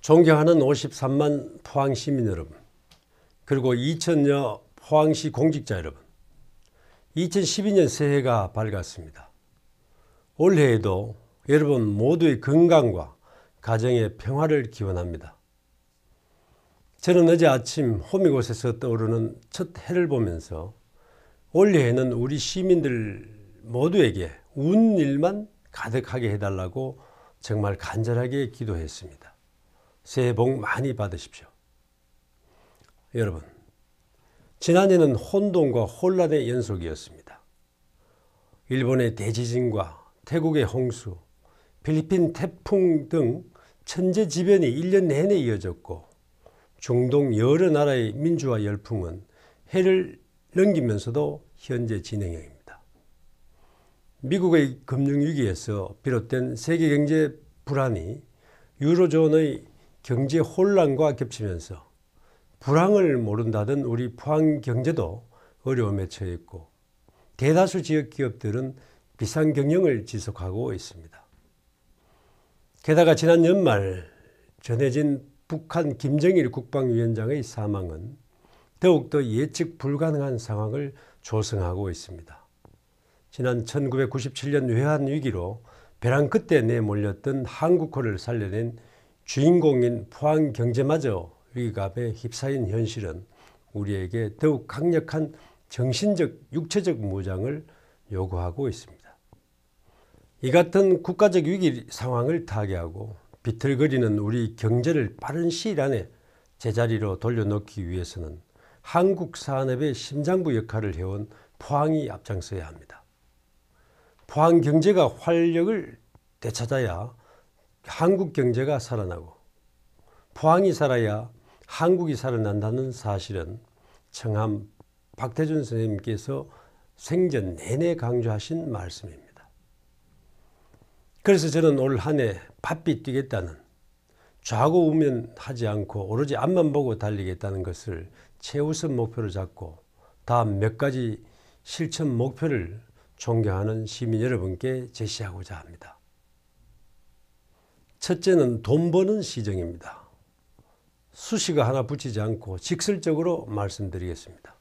존경하는 53만 포항 시민 여러분, 그리고 2천여 포항시 공직자 여러분, 2012년 새해가 밝았습니다. 올해에도 여러분 모두의 건강과 가정의 평화를 기원합니다. 저는 어제 아침 호미곶에서 떠오르는 첫 해를 보면서 올해에는 우리 시민들 모두에게 운 일만 가득하게 해달라고 정말 간절하게 기도했습니다. 새해 복 많이 받으십시오. 여러분, 지난해는 혼돈과 혼란의 연속이었습니다. 일본의 대지진과 태국의 홍수, 필리핀 태풍 등 천재지변이 1년 내내 이어졌고 중동 여러 나라의 민주화 열풍은 해를 넘기면서도 현재 진행형입니다. 미국의 금융위기에서 비롯된 세계경제 불안이 유로존의 경제 혼란과 겹치면서 불황을 모른다던 우리 포항 경제도 어려움에 처해 있고 대다수 지역 기업들은 비상 경영을 지속하고 있습니다. 게다가 지난 연말 전해진 북한 김정일 국방위원장의 사망은 더욱더 예측 불가능한 상황을 조성하고 있습니다. 지난 1997년 외환위기로 벼랑 끝에 내몰렸던 한국호를 살려낸 주인공인 포항 경제마저 위기감에 휩싸인 현실은 우리에게 더욱 강력한 정신적, 육체적 무장을 요구하고 있습니다. 이 같은 국가적 위기 상황을 타개하고 비틀거리는 우리 경제를 빠른 시일 안에 제자리로 돌려놓기 위해서는 한국 산업의 심장부 역할을 해온 포항이 앞장서야 합니다. 포항 경제가 활력을 되찾아야 한국 경제가 살아나고 포항이 살아야 한국이 살아난다는 사실은 청함 박태준 선생님께서 생전 내내 강조하신 말씀입니다. 그래서 저는 올한해 바삐 뛰겠다는 좌고 우면 하지 않고 오로지 앞만 보고 달리겠다는 것을 최우선 목표로 잡고 다음 몇 가지 실천 목표를 존경하는 시민 여러분께 제시하고자 합니다. 첫째는 돈 버는 시정입니다. 수식어 하나 붙이지 않고 직설적으로 말씀드리겠습니다.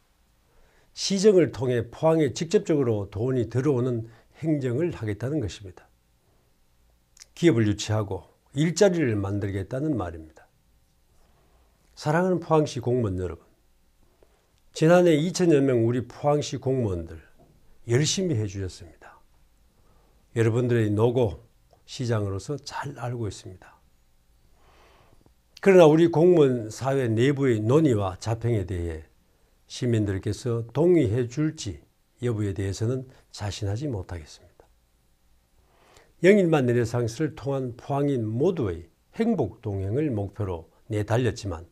시정을 통해 포항에 직접적으로 돈이 들어오는 행정을 하겠다는 것입니다. 기업을 유치하고 일자리를 만들겠다는 말입니다. 사랑하는 포항시 공무원 여러분, 지난해 2천여 명 우리 포항시 공무원들 열심히 해주셨습니다. 여러분들의 노고, 시장으로서 잘 알고 있습니다. 그러나 우리 공무원 사회 내부의 논의와 자평에 대해 시민들께서 동의해 줄지 여부에 대해서는 자신하지 못하겠습니다. 영일만 내려상스를 통한 포항인 모두의 행복 동행을 목표로 내달렸지만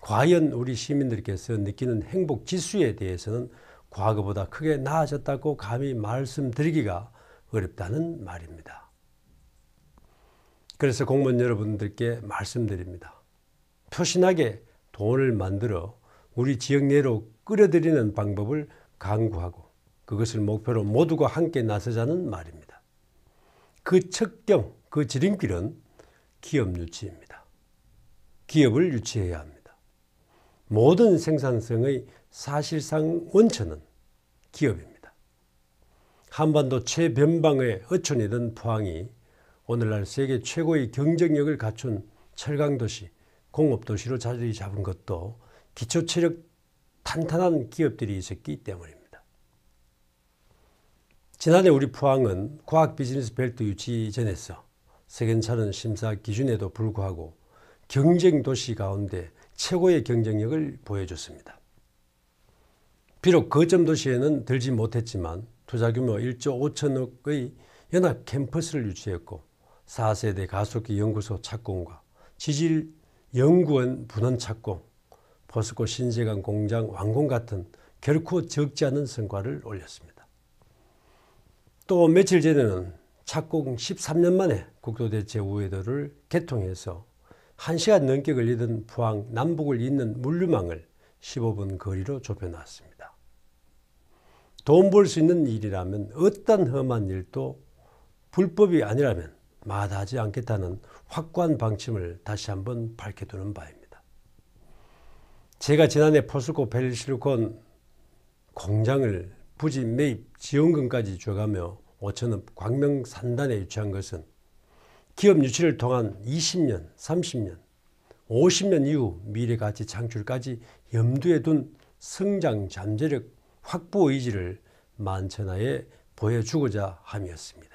과연 우리 시민들께서 느끼는 행복 지수에 대해서는 과거보다 크게 나아졌다고 감히 말씀드리기가 어렵다는 말입니다. 그래서 공무원 여러분들께 말씀드립니다. 표신하게 돈을 만들어 우리 지역 내로 끌어들이는 방법을 강구하고 그것을 목표로 모두가 함께 나서자는 말입니다. 그 척경, 그 지름길은 기업 유치입니다. 기업을 유치해야 합니다. 모든 생산성의 사실상 원천은 기업입니다. 한반도 최변방의 어촌이던 포항이 오늘날 세계 최고의 경쟁력을 갖춘 철강도시, 공업도시로 자리 잡은 것도 기초 체력 탄탄한 기업들이 있었기 때문입니다. 지난해 우리 포항은 과학 비즈니스 벨트 유치 전에서 세계차는 심사 기준에도 불구하고 경쟁 도시 가운데 최고의 경쟁력을 보여줬습니다. 비록 거점 도시에는 들지 못했지만 투자 규모 1조 5천억의 연합 캠퍼스를 유치했고 4세대 가속기 연구소 착공과 지질 연구원 분원 착공, 포스코 신세관 공장 완공 같은 결코 적지 않은 성과를 올렸습니다. 또 며칠 전에는 착공 13년 만에 국도대 제5회도를 개통해서 1시간 넘게 걸리던 포항 남북을 잇는 물류망을 15분 거리로 좁혀놨습니다. 돈 벌 수 있는 일이라면 어떤 험한 일도 불법이 아니라면 마다하지 않겠다는 확고한 방침을 다시 한번 밝혀두는 바입니다. 제가 지난해 포스코 벨실콘 공장을 부지 매입 지원금까지 줘가며 5천읍 광명 산단에 유치한 것은 기업 유치를 통한 20년, 30년, 50년 이후 미래 가치 창출까지 염두에 둔 성장 잠재력 확보 의지를 만천하에 보여주고자 함이었습니다.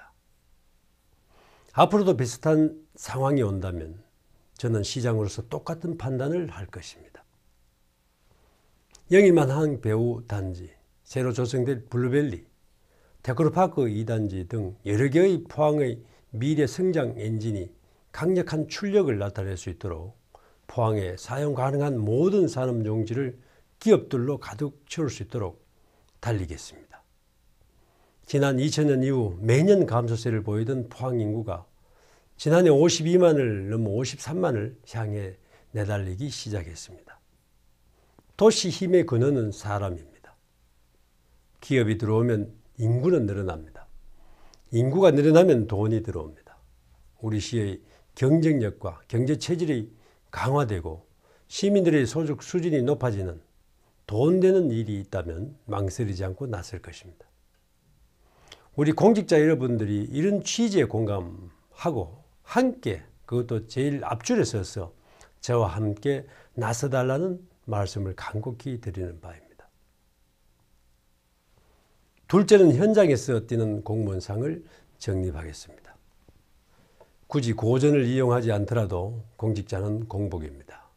앞으로도 비슷한 상황이 온다면 저는 시장으로서 똑같은 판단을 할 것입니다. 영일만 한 배우 단지, 새로 조성될 블루벨리, 데크로파크 2단지 등 여러 개의 포항의 미래 성장 엔진이 강력한 출력을 나타낼 수 있도록 포항에 사용 가능한 모든 산업 용지를 기업들로 가득 채울 수 있도록 달리겠습니다. 지난 2000년 이후 매년 감소세를 보이던 포항 인구가 지난해 52만을 넘어 53만을 향해 내달리기 시작했습니다. 도시 힘의 근원은 사람입니다. 기업이 들어오면 인구는 늘어납니다. 인구가 늘어나면 돈이 들어옵니다. 우리 시의 경쟁력과 경제 체질이 강화되고 시민들의 소득 수준이 높아지는 돈 되는 일이 있다면 망설이지 않고 나설 것입니다. 우리 공직자 여러분들이 이런 취지에 공감하고 함께 그것도 제일 앞줄에 서서 저와 함께 나서달라는 말씀을 간곡히 드리는 바입니다. 둘째는 현장에서 뛰는 공무원상을 정립하겠습니다. 굳이 고전을 이용하지 않더라도 공직자는 공복입니다.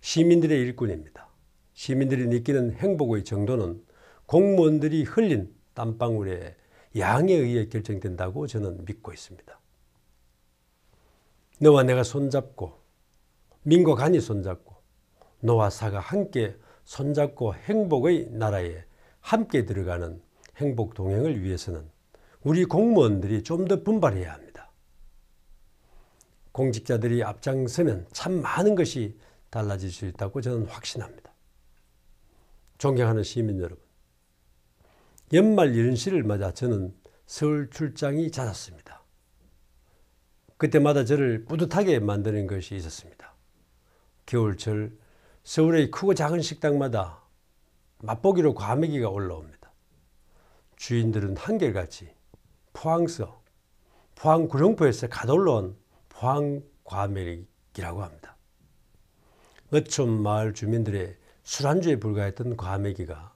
시민들의 일꾼입니다. 시민들이 느끼는 행복의 정도는 공무원들이 흘린 땀방울에 양에 의해 결정된다고 저는 믿고 있습니다. 너와 내가 손잡고 민과 간이 손잡고 너와 사가 함께 손잡고 행복의 나라에 함께 들어가는 행복 동행을 위해서는 우리 공무원들이 좀 더 분발해야 합니다. 공직자들이 앞장서면 참 많은 것이 달라질 수 있다고 저는 확신합니다. 존경하는 시민 여러분. 연말 연시를 맞아 저는 서울 출장이 잦았습니다. 그때마다 저를 뿌듯하게 만드는 것이 있었습니다. 겨울철 서울의 크고 작은 식당마다 맛보기로 과메기가 올라옵니다. 주인들은 한결같이 포항서, 포항 구룡포에서 가다 올온 포항 과메기라고 합니다. 어촌 마을 주민들의 술안주에 불과했던 과메기가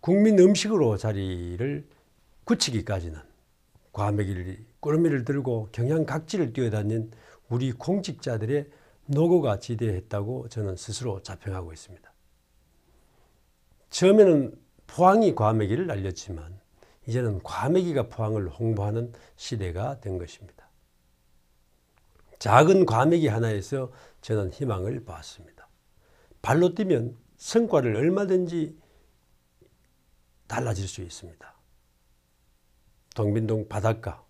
국민 음식으로 자리를 굳히기까지는 과메기를 꾸러미를 들고 경향 각지를 뛰어다닌 우리 공직자들의 노고가 지대했다고 저는 스스로 자평하고 있습니다. 처음에는 포항이 과메기를 날렸지만 이제는 과메기가 포항을 홍보하는 시대가 된 것입니다. 작은 과메기 하나에서 저는 희망을 봤습니다. 발로 뛰면 성과를 얼마든지 달라질 수 있습니다. 동빈동 바닷가,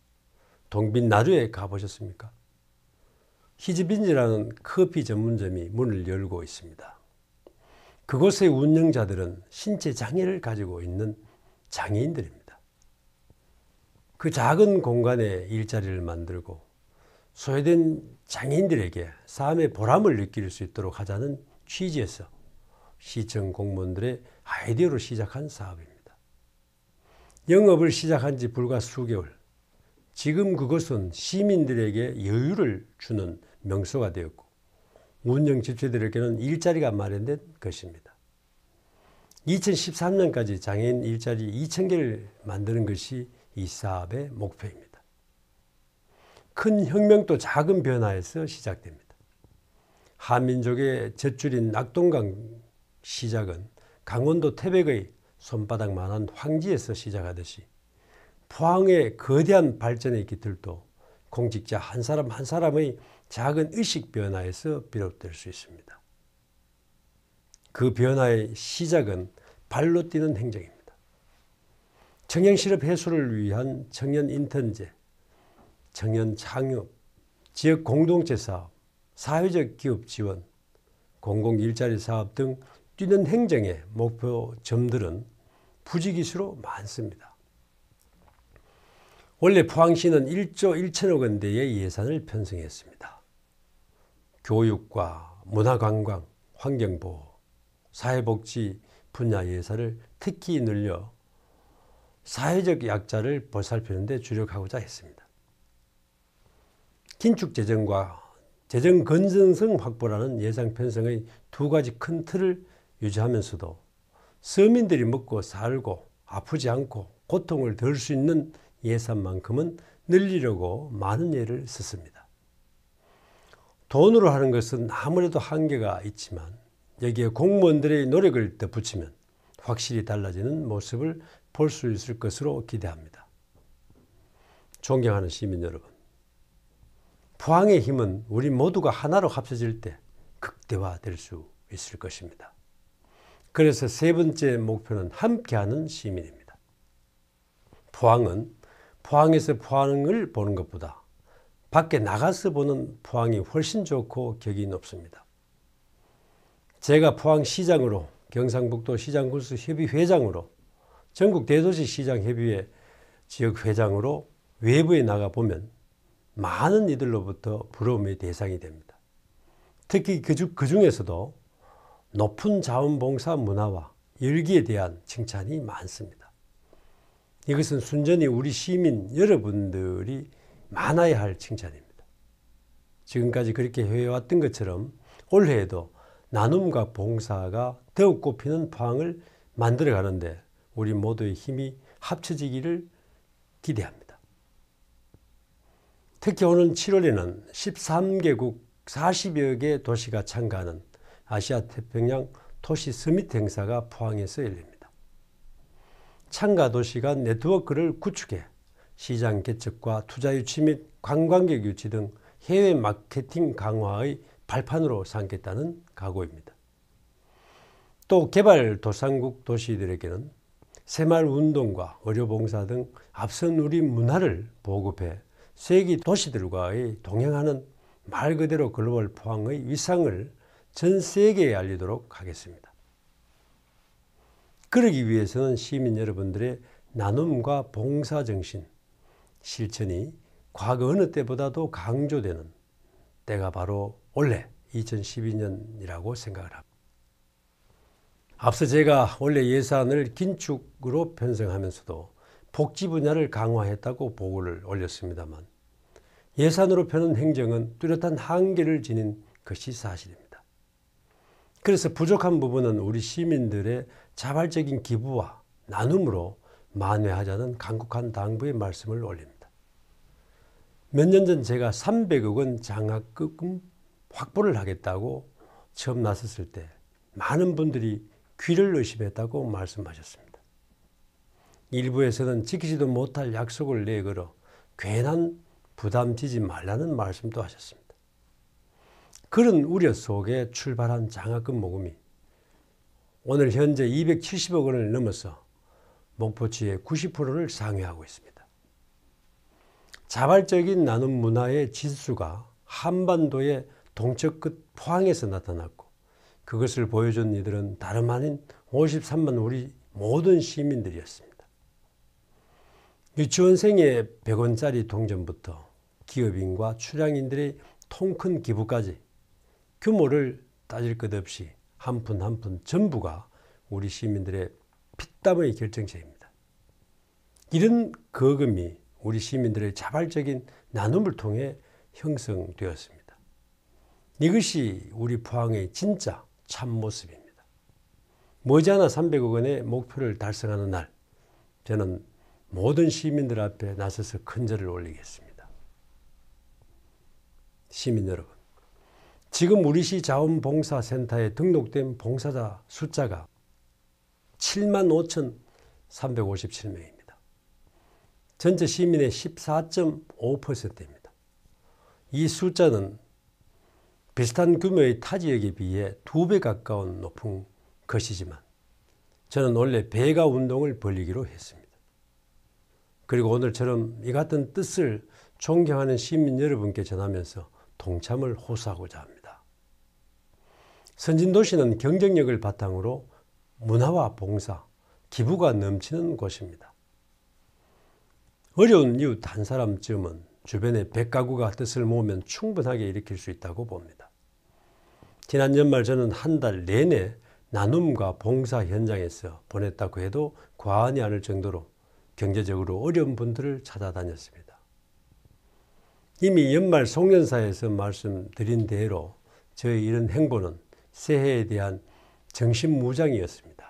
동빈나루에 가보셨습니까? 히즈빈이라는 커피 전문점이 문을 열고 있습니다. 그곳의 운영자들은 신체 장애를 가지고 있는 장애인들입니다. 그 작은 공간에 일자리를 만들고 소외된 장애인들에게 삶의 보람을 느낄 수 있도록 하자는 취지에서 시청 공무원들의 아이디어로 시작한 사업입니다. 영업을 시작한 지 불과 수개월. 지금 그것은 시민들에게 여유를 주는 명소가 되었고 운영 집체들에게는 일자리가 마련된 것입니다. 2013년까지 장애인 일자리 2 0개를 만드는 것이 이 사업의 목표입니다. 큰 혁명도 작은 변화에서 시작됩니다. 한민족의 j 줄인 낙동강 시작은 강원도 태백의 손바닥만한 황지에서 시작하듯이 포항의 거대한 발전의 기틀도 공직자 한 사람 한 사람의 작은 의식 변화에서 비롯될 수 있습니다. 그 변화의 시작은 발로 뛰는 행정입니다. 청년실업 해소를 위한 청년 인턴제, 청년 창업, 지역 공동체 사업, 사회적 기업 지원, 공공 일자리 사업 등 뛰는 행정의 목표점들은 부지기수로 많습니다. 원래 포항시는 1조 1천억 원대의 예산을 편성했습니다. 교육과 문화관광, 환경보호, 사회복지 분야 예산을 특히 늘려 사회적 약자를 보살피는 데 주력하고자 했습니다. 긴축재정과 재정 건전성 확보라는 예산 편성의 두 가지 큰 틀을 유지하면서도 서민들이 먹고 살고 아프지 않고 고통을 덜 수 있는 예산만큼은 늘리려고 많은 예를 썼습니다. 돈으로 하는 것은 아무래도 한계가 있지만 여기에 공무원들의 노력을 덧붙이면 확실히 달라지는 모습을 볼 수 있을 것으로 기대합니다. 존경하는 시민 여러분, 포항의 힘은 우리 모두가 하나로 합쳐질 때 극대화될 수 있을 것입니다. 그래서 세 번째 목표는 함께하는 시민입니다. 포항은 포항에서 포항을 보는 것보다 밖에 나가서 보는 포항이 훨씬 좋고 격이 높습니다. 제가 포항시장으로 경상북도 시장군수 협의회장으로 전국 대도시 시장협의회 지역회장으로 외부에 나가 보면 많은 이들로부터 부러움의 대상이 됩니다. 특히 그, 그 중에서도 높은 자원봉사 문화와 열기에 대한 칭찬이 많습니다. 이것은 순전히 우리 시민 여러분들이 많아야 할 칭찬입니다. 지금까지 그렇게 해왔던 것처럼 올해에도 나눔과 봉사가 더욱 꽃피는 포을 만들어 가는데 우리 모두의 힘이 합쳐지기를 기대합니다. 특히 오는 7월에는 13개국 40여 개 도시가 참가하는 아시아 태평양 도시 서밋 행사가 포항에서 열립니다. 참가 도시 간 네트워크를 구축해 시장 개척과 투자 유치 및 관광객 유치 등 해외 마케팅 강화의 발판으로 삼겠다는 각오입니다. 또 개발 도상국 도시들에게는 새마 운동과 의료봉사 등 앞선 우리 문화를 보급해 세계 도시들과의 동행하는 말 그대로 글로벌 포항의 위상을 전 세계에 알리도록 하겠습니다. 그러기 위해서는 시민 여러분들의 나눔과 봉사 정신, 실천이 과거 어느 때보다도 강조되는 때가 바로 원래 2012년이라고 생각을 합니다. 앞서 제가 원래 예산을 긴축으로 편성하면서도 복지 분야를 강화했다고 보고를 올렸습니다만 예산으로 펴는 행정은 뚜렷한 한계를 지닌 것이 사실입니다. 그래서 부족한 부분은 우리 시민들의 자발적인 기부와 나눔으로 만회하자는 강국한 당부의 말씀을 올립니다. 몇 년 전 제가 300억 원 장학금 확보를 하겠다고 처음 나섰을 때 많은 분들이 귀를 의심했다고 말씀하셨습니다. 일부에서는 지키지도 못할 약속을 내걸어 괜한 부담 지지 말라는 말씀도 하셨습니다. 그런 우려 속에 출발한 장학금 모금이 오늘 현재 270억 원을 넘어서 목포치의 90%를 상회하고 있습니다. 자발적인 나눔 문화의 지수가 한반도의 동쪽 끝 포항에서 나타났고 그것을 보여준 이들은 다름 아닌 53만 우리 모든 시민들이었습니다. 유치원생의 100원짜리 동전부터 기업인과 출향인들의 통큰 기부까지 규모를 따질 것 없이 한 푼 한 푼 전부가 우리 시민들의 피땀의 결정체입니다. 이런 거금이 우리 시민들의 자발적인 나눔을 통해 형성되었습니다. 이것이 우리 포항의 진짜 참모습입니다. 머지않아 300억 원의 목표를 달성하는 날, 저는 모든 시민들 앞에 나서서 큰 절을 올리겠습니다. 시민 여러분, 지금 우리시 자원봉사센터에 등록된 봉사자 숫자가 7만 5,357명입니다. 전체 시민의 14.5%입니다. 이 숫자는 비슷한 규모의 타 지역에 비해 두 배 가까운 높은 것이지만 저는 원래 배가 운동을 벌리기로 했습니다. 그리고 오늘처럼 이 같은 뜻을 존경하는 시민 여러분께 전하면서 동참을 호소하고자 합니다. 선진도시는 경쟁력을 바탕으로 문화와 봉사, 기부가 넘치는 곳입니다. 어려운 이웃 한 사람쯤은 주변에 1가구가 뜻을 모으면 충분하게 일으킬 수 있다고 봅니다. 지난 연말 저는 한 달 내내 나눔과 봉사 현장에서 보냈다고 해도 과언이 아닐 정도로 경제적으로 어려운 분들을 찾아다녔습니다. 이미 연말 송년사에서 말씀드린 대로 저의 이런 행보는 새해에 대한 정신무장이었습니다.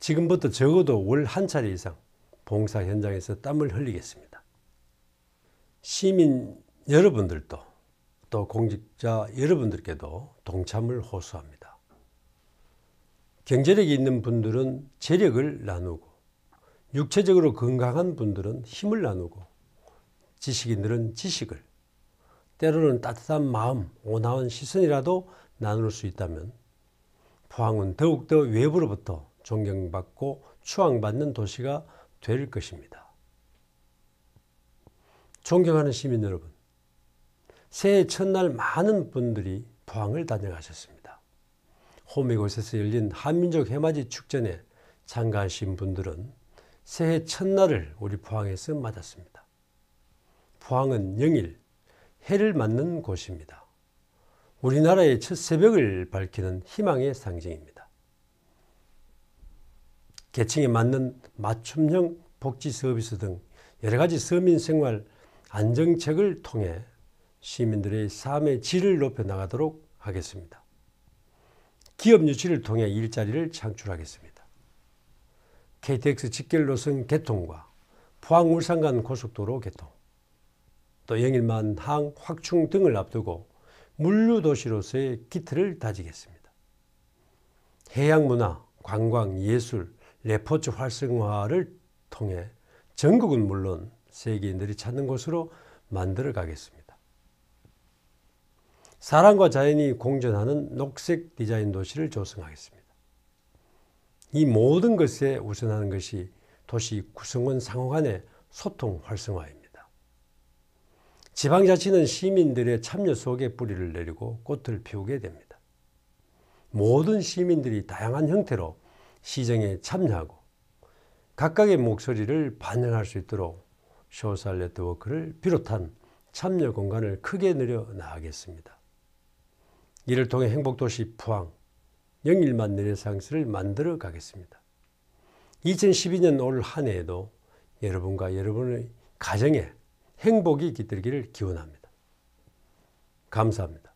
지금부터 적어도 월 한 차례 이상 봉사 현장에서 땀을 흘리겠습니다. 시민 여러분들도 또 공직자 여러분들께도 동참을 호소합니다. 경제력이 있는 분들은 재력을 나누고 육체적으로 건강한 분들은 힘을 나누고 지식인들은 지식을 때로는 따뜻한 마음, 온화한 시선이라도 나눌 수 있다면 포항은 더욱더 외부로부터 존경받고 추앙받는 도시가 될 것입니다. 존경하는 시민 여러분, 새해 첫날 많은 분들이 포항을 다녀가셨습니다. 호미곶에서 열린 한민족 해맞이 축전에 참가하신 분들은 새해 첫날을 우리 포항에서 맞았습니다. 포항은 영일, 해를 맞는 곳입니다. 우리나라의 첫 새벽을 밝히는 희망의 상징입니다. 계층에 맞는 맞춤형 복지 서비스 등 여러 가지 서민 생활 안정책을 통해 시민들의 삶의 질을 높여 나가도록 하겠습니다. 기업 유치를 통해 일자리를 창출하겠습니다. KTX 직결 노선 개통과 포항 울산 간 고속도로 개통, 또 영일만 항 확충 등을 앞두고 물류도시로서의 기틀을 다지겠습니다. 해양문화, 관광, 예술, 레포츠 활성화를 통해 전국은 물론 세계인들이 찾는 곳으로 만들어 가겠습니다. 사람과 자연이 공존하는 녹색 디자인 도시를 조성하겠습니다. 이 모든 것에 우선하는 것이 도시 구성원 상호 간의 소통 활성화입니다. 지방자치는 시민들의 참여 속에 뿌리를 내리고 꽃을 피우게 됩니다. 모든 시민들이 다양한 형태로 시정에 참여하고 각각의 목소리를 반영할 수 있도록 쇼셜 네트워크를 비롯한 참여 공간을 크게 늘려 나가겠습니다. 이를 통해 행복도시 포항, 영일만 내레상스를 만들어 가겠습니다. 2012년 올 한 해에도 여러분과 여러분의 가정에 행복이 깃들기를 기원합니다. 감사합니다.